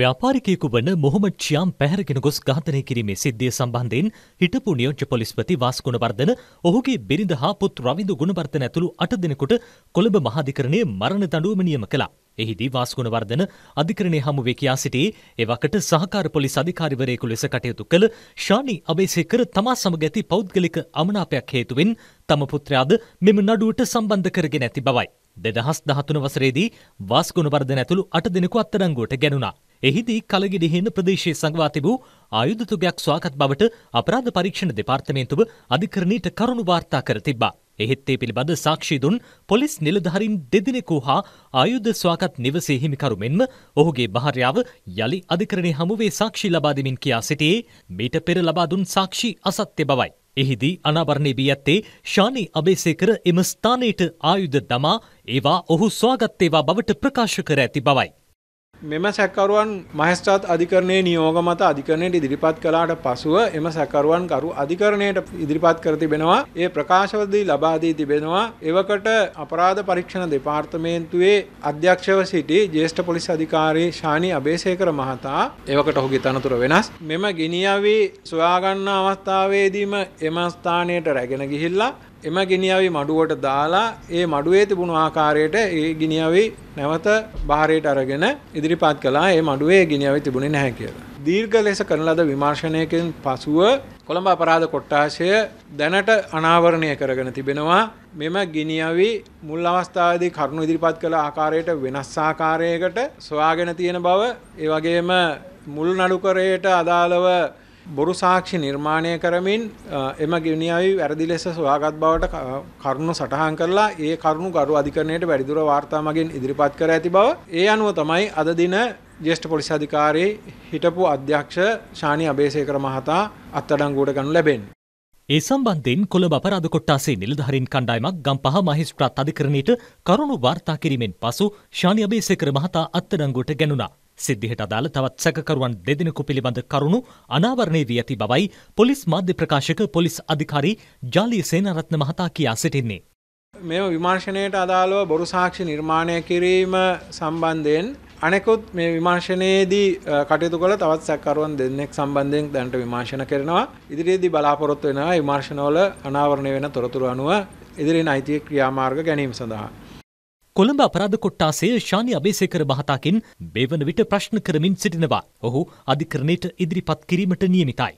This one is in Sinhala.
ව්‍යාපාරිකයෙකු වන මොහොමඩ් ෂියාම් පැහැරගෙන ගොස් ඝාතනය කිරීමේ සිද්ධිය සම්බන්ධයෙන් හිටපු නියෝජ්‍ය පොලිස්පති වාස් ගුණවර්ධන ඔහුගේ බිරිඳ හා පුත් රවිදු ගුණවර්ධන ඇතුළු අට දෙනෙකුට කොළඹ මහාධිකරණයේ මරණ දඬුවම නියම කළා. එහිදී වාස් ගුණවර්ධන අධිකරණය හමුවේ කියා සිටී එවකට සහකාර පොලිස් අධිකාරිවරයෙකු ලෙස කටයුතු කළ ශානි අබේසේකර තමා සමග ඇති පෞද්ගලික අමනාපයක් හේතුවෙන් තම පුත්‍රයාද මෙම නඩුවට සම්බන්ධ කරගෙන ඇති බවයි. දෙදහස් දහතුන වසරේදී වාස් ගුණවර්ධන ඇතුළු අට දෙනෙකු අත්තරංගුවට ගැනුණා. එහිදී කලගිඩිහින්න ප්‍රදේශයේ සංවා තිබූ ආයුධ තුගයක් ස්වාගත් බවට අපරාධ පරීක්ෂණ දෙපාර්තමේන්තුව අධිකරණීට කරුණු වාර්තා කර තිබ්බා. එහෙත් ඒ පිළිබඳ සාක්ෂි දුන් පොලිස් නිලධාරීන් දෙදෙනෙකු හා ආයුධ ස්වාගත් නිවසේ හිමිකරු මෙන්ම ඔහුගේ භාර්යාව යලි අධිකරණය හමුවේ සාක්ෂි ලබා දෙමින් කියා සිටියේ මීට පෙර ලබා දුන් සාක්ෂි අසත්‍ය බවයි. එහිදී අනාවරණය වී ඇත්තේ ශානි අබේසේකර එම ස්ථානයට ආයුධ දමා ඒවා ඔහු ස්වාගත් ඒවා බවට ප්‍රකාශ කර ඇති බවයි. මෙම සැකකරුවන් මහස්ථාත් අධිකරණයේ නියෝග මත අධිකරණයට ඉදිරිපත් කළාට පසුව එම සැකකරුවන් කරු අධිකරණයට ඉදිරිපත් කර තිබෙනවා. ඒ ප්‍රකාශවලදී ලබා දී තිබෙනවා. එවකට අපරාධ පරීක්ෂණ දෙපාර්තමේන්තුවේ අධ්‍යක්ෂව සිටි ජ්‍යෙෂ්ඨ පොලිස් අධිකාරී ශානි අබේසේකර මහතා එවකට ඔහුගේ තනතුර වෙනස්. මෙම ගිනියවි සොයා ගන්න අවස්ථාවේදීම එම ස්ථානයට රැගෙන ගිහිල්ලා එම ගිනියවි මඩුවට දාලා ඒ මඩුවේ තිබුණු ආකාරයට ඒ ගිනියවි නැවත බාහිරයට අරගෙන ඉදිරිපත් කළා ඒ මඩුවේ ගිනියවි තිබුණේ නැහැ කියලා. දීර්ඝ ලෙස කරන ලද විමර්ශනයකින් පසුව කොළඹ අපරාධ කොට්ටාශය දැනට අනාවරණය කරගෙන තිබෙනවා. මෙම ගිනියවි මුල් අවස්ථාවේදී කරුණු ඉදිරිපත් කළ ආකාරයට වෙනස් ආකාරයකට සොයාගෙන තියෙන බව ඒ වගේම මුල් නඩුකරයට අදාළව බොරු සාක්ෂි නිර්මාණය කරමින් එම ගිනියාවි වැරදි ලෙස සොයාගත් බවට කරුණු සටහන් කරලා ඒ කරුණු ගරු අධිකරණයට වැඩිදුර වාර්තා මගින් ඉදිරිපත් කර ඇති බව ඒ අනුව තමයි අද දින ජ්‍යෙෂ්ඨ පොලිස් අධිකාරී හිටපු අධ්‍යක්ෂ ශානි අබේසේකර මහතා අත්අඩංගුවට ගනු ලැබෙන්නේ. ඒ සම්බන්ධයෙන් කොළඹ අපරාධ කොට්ටාසේ නිලධාරීන් කණ්ඩායමක් ගම්පහ මහේස්ත්‍රාත් අධිකරණයට කරුණු වාර්තා කිරීමෙන් පසු ශානි අබේසේකර මහතා අත්අඩංගුවට ගැනුණා. සිද්ධියට අදාළ තවත් සැකකරුවන් දෙදෙනෙකු පිළිබඳ කරුණු අනාවරණය වී ඇති බවයි පොලිස් මාධ්‍ය ප්‍රකාශක පොලිස් අධිකාරී ජාලී සේනරත්න මහතා කියා සිටින්නේ. මෙම විමර්ශනයට අදාළව බොරු සාක්ෂි නිර්මාණය කිරීම සම්බන්ධයෙන් අනෙකුත් මේ විමර්ශනයේදී කටයුතු කළ තවත් සැකකරුවන් දෙන්නෙක් සම්බන්ධයෙන් දැනට විමර්ශන කරනවා. ඉදිරියේදී බලාපොරොත්තු වෙනවා විමර්ශනවල අනාවරණය වෙන තොරතුරු අනුව ඉදිරියෙන් අයිතිය ක්‍රියාමාර්ග ගැනීම සඳහා කොළඹ අපරාධ කොට්ටාසේ ශානි අබේසේකර මහතාකින් මේ වන විට ප්‍රශ්න කරමින් සිටිනවා. ඔහු අධිකරණයට ඉදිරිපත් කිරීමට නියමිතයි.